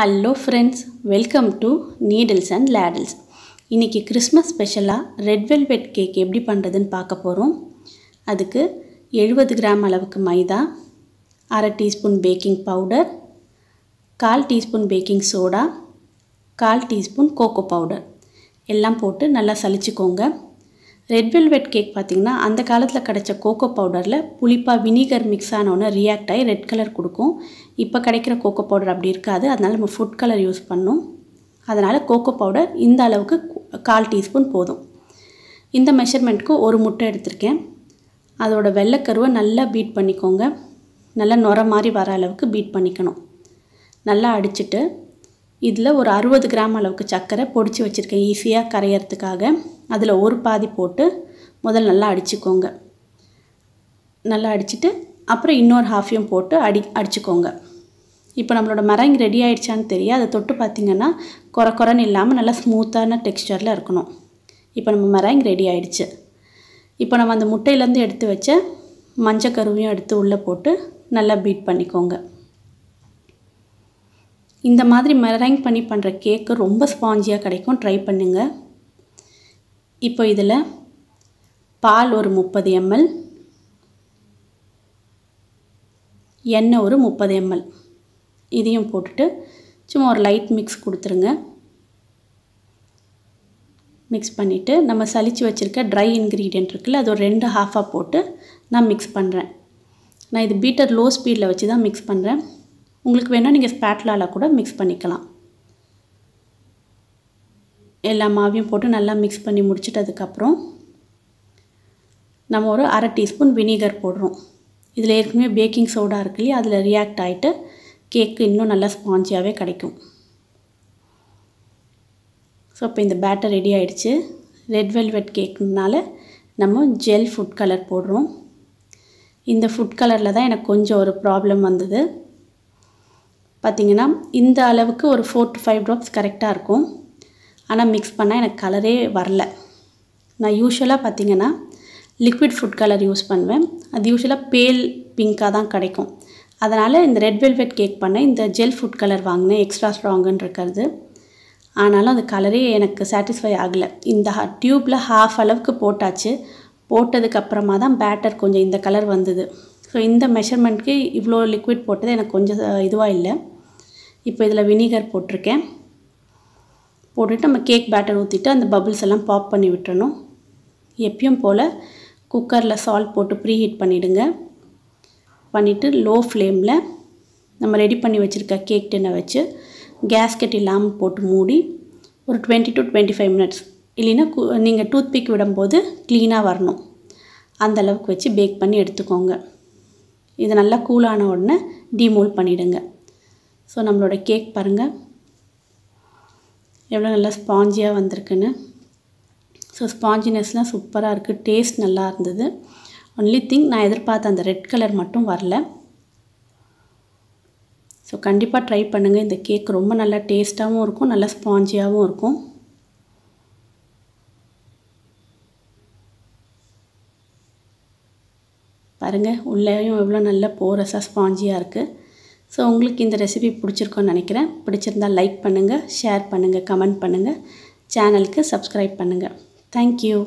hello friends welcome to needles and ladles இன்றைக்கி Christmas ஸ்பெஷலாக red velvet cake எப்படி பண்ணுறதுன்னு பார்க்க போகிறோம் அதுக்கு எழுபது கிராம் அளவுக்கு மைதா அரை டீஸ்பூன் பேக்கிங் பவுடர் கால் டீஸ்பூன் பேக்கிங் சோடா கால் டீஸ்பூன் கோகோ பவுடர் எல்லாம் போட்டு நல்லா சளிச்சிக்கோங்க ரெட் வெல்வெட் கேக் பார்த்திங்கன்னா அந்த காலத்தில் கிடச்ச கோகோ பவுடரில் புளிப்பாக வினிகர் மிக்ஸ் ஆனோன்னே ரியாக்ட் ஆகி ரெட் கலர் கொடுக்கும் இப்போ கிடைக்கிற கோகோ பவுடர் அப்படி இருக்காது அதனால் நம்ம ஃபுட் கலர் யூஸ் பண்ணும் அதனால் கோகோ பவுடர் இந்த அளவுக்கு கால் டீஸ்பூன் போதும் இந்த மெஷர்மெண்ட்க்கு ஒரு முட்டை எடுத்திருக்கேன் அதோடய வெள்ளைக்கருவை நல்லா பீட் பண்ணிக்கோங்க நல்லா நுர மாதிரி வர அளவுக்கு பீட் பண்ணிக்கணும் நல்லா அடிச்சுட்டு இதில் ஒரு அறுபது கிராம் அளவுக்கு சர்க்கரை பொடிச்சு வச்சுருக்கேன் ஈஸியாக கரையிறதுக்காக அதில் ஒரு பாதி போட்டு முதல் நல்லா அடிச்சுக்கோங்க நல்லா அடிச்சுட்டு அப்புறம் இன்னொரு ஹாஃபையும் போட்டு அடி அடிச்சுக்கோங்க இப்போ நம்மளோட மரங்க ரெடி ஆகிடுச்சான்னு தெரியும் அதை தொட்டு பார்த்திங்கன்னா குறை குறன்னு இல்லாமல் நல்லா ஸ்மூத்தான டெக்ஸ்டரில் இருக்கணும் இப்போ நம்ம மரங்க ரெடி ஆகிடுச்சு இப்போ நம்ம அந்த முட்டையிலேருந்து எடுத்து வச்ச மஞ்சள் கருவையும் எடுத்து உள்ளே போட்டு நல்லா பீட் பண்ணிக்கோங்க இந்த மாதிரி மெரங் பண்ணி பண்ணுற கேக்கு ரொம்ப ஸ்பாஞ்சியாக கிடைக்கும் ட்ரை பண்ணுங்கள் இப்போ இதில் பால் ஒரு முப்பது எம்எல் எண்ணெய் ஒரு முப்பது எம்எல் இதையும் போட்டுட்டு சும்மா ஒரு லைட் மிக்ஸ் கொடுத்துருங்க மிக்ஸ் பண்ணிவிட்டு நம்ம சளிச்சு வச்சுருக்க ட்ரை இன்க்ரீடியன்ட் இருக்குல்ல அது ஒரு ரெண்டு ஹாஃபாக போட்டு நான் மிக்ஸ் பண்ணுறேன் நான் இது பீட்டர் லோ ஸ்பீடில் வச்சு தான் மிக்ஸ் பண்ணுறேன் உங்களுக்கு வேணால் நீங்கள் ஸ்பேட்லாவில் கூட மிக்ஸ் பண்ணிக்கலாம் எல்லா மாவையும் போட்டு நல்லா மிக்ஸ் பண்ணி முடிச்சிட்டதுக்கப்புறம் நம்ம ஒரு அரை டீஸ்பூன் வினிகர் போடுறோம் இதில் ஏற்கனவே பேக்கிங் சோடா இருக்கு இல்லையா அதில் ரியாக்ட் ஆகிட்டு கேக்கு இன்னும் நல்லா ஸ்பாஞ்சியாகவே கிடைக்கும் ஸோ இப்போ இந்த பேட்டர் ரெடி ஆகிடுச்சு ரெட் வெல்வெட் கேக்குனால நம்ம ஜெல் ஃபுட் கலர் போடுறோம் இந்த ஃபுட் கலரில் தான் எனக்கு கொஞ்சம் ஒரு ப்ராப்ளம் வந்தது பார்த்திங்கன்னா இந்த அளவுக்கு ஒரு ஃபோர் டு ஃபைவ் ட்ராப்ஸ் கரெக்டாக இருக்கும் ஆனால் மிக்ஸ் பண்ணால் எனக்கு கலரே வரல நான் யூஸ்வலாக பார்த்திங்கன்னா லிக்விட் ஃபுட் கலர் யூஸ் பண்ணுவேன் அது யூஸ்வலாக பேல் பிங்காக தான் கிடைக்கும் அதனால் இந்த ரெட் வெல்வெட் கேக் பண்ண இந்த ஜெல் ஃபுட் கலர் வாங்கினேன் எக்ஸ்ட்ரா ஸ்ட்ராங்குன்னு இருக்கிறது ஆனாலும் அந்த கலரே எனக்கு சாட்டிஸ்ஃபை ஆகலை இந்த டியூப்பில் ஹாஃப் அளவுக்கு போட்டாச்சு போட்டதுக்கப்புறமா தான் பேட்டர் கொஞ்சம் இந்த கலர் வந்தது ஸோ இந்த மெஷர்மெண்ட்க்கு இவ்வளோ லிக்விட் போட்டது எனக்கு கொஞ்சம் இதுவாக இல்லை இப்போ இதில் வினிகர் போட்டிருக்கேன் போட்டுட்டு நம்ம கேக் பேட்டர் ஊற்றிட்டு அந்த பபுள்ஸ் எல்லாம் பாப் பண்ணி விட்டுறணும் எப்பயும் போல் குக்கரில் சால்ட் போட்டு ப்ரீ ஹீட் பண்ணிவிடுங்க பண்ணிவிட்டு லோ ஃப்ளேமில் நம்ம ரெடி பண்ணி வச்சுருக்க கேக் டென்னை வச்சு கேஸ்கெட் இல்லாமல் போட்டு மூடி ஒரு twenty to twenty five minutes இல்லைன்னா கு நீங்கள் பிக் விடும்போது க்ளீனாக வரணும் அந்தளவுக்கு வச்சு பேக் பண்ணி எடுத்துக்கோங்க இது நல்லா கூலான உடனே டிமோல் பண்ணிவிடுங்க ஸோ நம்மளோட கேக் பாருங்கள் எவ்வளோ நல்லா ஸ்பாஞ்சியாக வந்திருக்குன்னு ஸோ ஸ்பாஞ்சினஸ்லாம் சூப்பராக இருக்குது டேஸ்ட் நல்லா இருந்தது ஒன்லி திங் நான் எதிர்பார்த்த அந்த ரெட் கலர் மட்டும் வரல ஸோ கண்டிப்பாக ட்ரை பண்ணுங்கள் இந்த கேக் ரொம்ப நல்லா டேஸ்ட்டாகவும் இருக்கும் நல்லா ஸ்பாஞ்சியாகவும் இருக்கும் பாருங்கள் உள்ளேயும் எவ்வளோ நல்ல போரஸாக ஸ்பாஞ்சியாக இருக்குது ஸோ உங்களுக்கு இந்த ரெசிபி பிடிச்சிருக்கோன்னு நினைக்கிறேன் பிடிச்சிருந்தால் லைக் பண்ணுங்கள் ஷேர் பண்ணுங்கள் கமெண்ட் பண்ணுங்கள் சேனலுக்கு சப்ஸ்கிரைப் பண்ணுங்கள் தேங்க்யூ